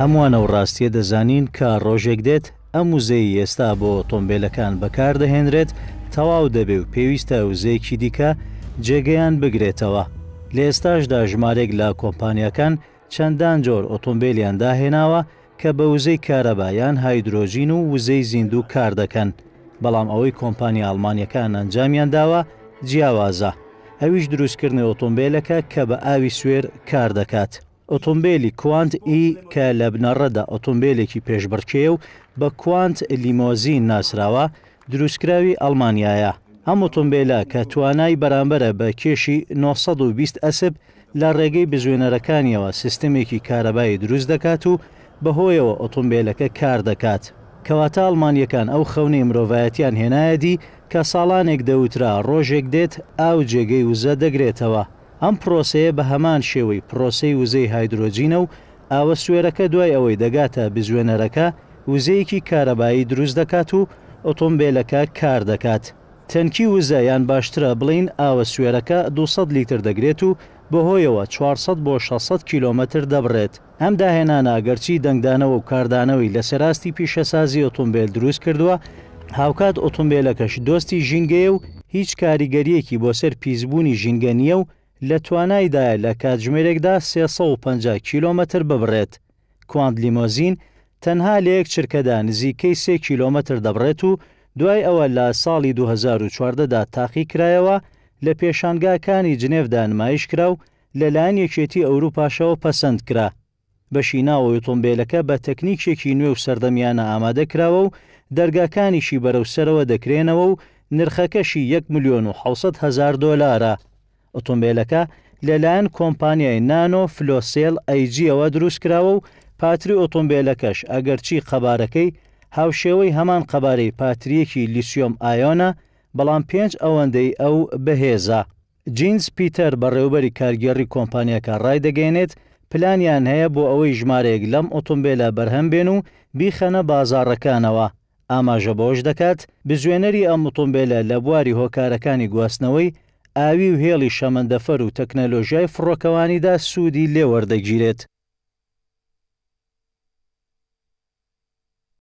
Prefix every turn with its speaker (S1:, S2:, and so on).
S1: هەمووانە و ڕاستیە دەزانین کە ڕۆژێک دێت ئەم موزەی ئێستا بۆ ئۆتۆمبیلەکان بەکاردەهێنرێت تەواو دەبێ و پێویستە وزەیەکی دیکە جێگەیان بگرێتەوە لە ئێستاشدا ژمارێک لە کۆمپانیەکان چەندان جۆر ئۆتۆمبیلیان داهێناوە کە بە وزەی کارەبایان هایدرۆژین و وزەی زیندوو کار دەکەن بەڵام ئەوەی کۆمپانی ئالمانیەکان ئەنجامیان داوە جیاوازە ئەویش دروستکردنی ئۆتۆمبیلەکە کە بە ئاوی سوێر کار دەکات. ئۆتۆمبیلی کوانت ئی کە لە بنەڕەدا ئۆتۆمبیلێکی پێشبڕکێ و بە کوانت لیمۆزین ناسراوە دروستکراوی ئەلمانیایە ئەم ئۆتۆمبیلە کە توانای بەرامبەرە بە کێشی 920 ئەسب لە ڕێگەی بزوێنەرەکانیەوە سیستمێکی کارەبایی دروست دەکات و بەهۆیەوە ئۆتۆمبیلەکە کار دەکات. کەواتە ئەلمانیەکان ئەو خەونەی مرۆڤایەتیان هێنایەدی کە ساڵانێک دەوترا ڕۆژێک دێت ئاو جێگەی وزە دەگرێتەوە ئەم پرۆسەیە بە هەمان شێوەی پرۆسی وزەی هایدرۆجینە و ئاوە سوێرەکە دوای ئەوەی دەگاتە بزوێنەرەکە وزەیەکی کارەبایی دروست دەکات و ئۆتۆمبیلەکە کار دەکات. تەنکی وزە یان باشترە بڵین ئاوە سوێرەکە 200 لیتر دەگرێت و بەهۆیەوە 400 بۆ 600 کیلومتر دەبڕێت ئەم داهێناناگەرچی دەنگدانەوە و کاردانەوەی لە سەراستی پیشەسازی ئۆتۆمبیل دروست کردووە هاوکات ئۆتۆمبیلەکەش دۆستی ژینگەیە و هیچ کاریگەریەکی بۆ سەر پیسبوونی ژینگە نیە و لە توانایدایە لە کاتژمێرێکدا 350 کیلومتر ببڕێت کواند لیمۆزین تەنها لە یەک چرکەدا نزیکەی سێ کیلومتر دەبڕێت و دوای ئەوە لە ساڵی 2014دا تاقی کرایەوە لە پێشانگاکانی جنێفدا نمایش کرا و لەلایەن یەکێتی ئەوروپاشەوە پەسەند کرا بەشی ناوە ئۆتۆمبیلەکە بە تەکنیکێکی نوێ و سەردەمیانە ئامادە کراوە و دەرگاکانیشی بەرەوسەرەوە دەکرێنەوە و نرخەکەشی 1 میلیۆن و 600 هزار دلارە ئۆتۆمبیلەکە لەلایەن کۆمپانیای نانۆ فلۆسیل ئەیجیەوە دروست کراوە و پاتری ئۆتۆمبیلەکەش ئەگەرچی قەبارەکەی هاوشێوەی هەمان قەبارەی پاتریەکی لیسیۆم ئایۆنە بەڵام پێنج ئەوەندەی ئەو بەهێزە. جینز پیتەر بەڕێوبەری کارگەڕی کۆمپانیەکە ڕایدەگەێنێت پلانیان هەیە بۆ ئەوەی ژمارەیەک لەم ئۆتۆمبیلە بەرهەم بێن و بیخەنە بازارەکانەوە. ئاماژە بۆش دەکات بزوێنەری ئەم ئۆتۆمبیلە لە بواری هۆکارەکانی گواستنەوەی ئاوی و هێڵی شەمەندەفەر و تەکنەلۆژیای فڕۆکەوانیدا سوودی لێوەردەگیرێت